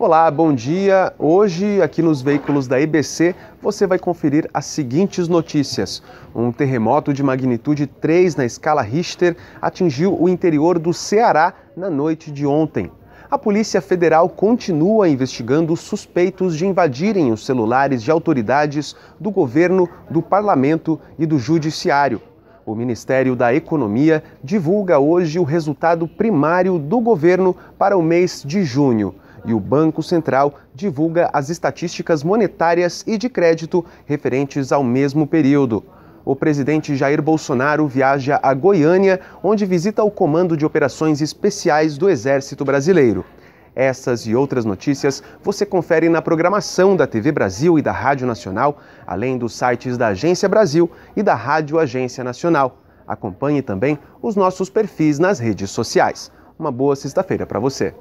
Olá, bom dia. Hoje, aqui nos veículos da EBC, você vai conferir as seguintes notícias. Um terremoto de magnitude 3 na escala Richter atingiu o interior do Ceará na noite de ontem. A Polícia Federal continua investigando suspeitos de invadirem os celulares de autoridades do governo, do parlamento e do judiciário. O Ministério da Economia divulga hoje o resultado primário do governo para o mês de junho e o Banco Central divulga as estatísticas monetárias e de crédito referentes ao mesmo período. O presidente Jair Bolsonaro viaja a Goiânia, onde visita o Comando de Operações Especiais do Exército Brasileiro. Essas e outras notícias você confere na programação da TV Brasil e da Rádio Nacional, além dos sites da Agência Brasil e da Rádio Agência Nacional. Acompanhe também os nossos perfis nas redes sociais. Uma boa sexta-feira para você.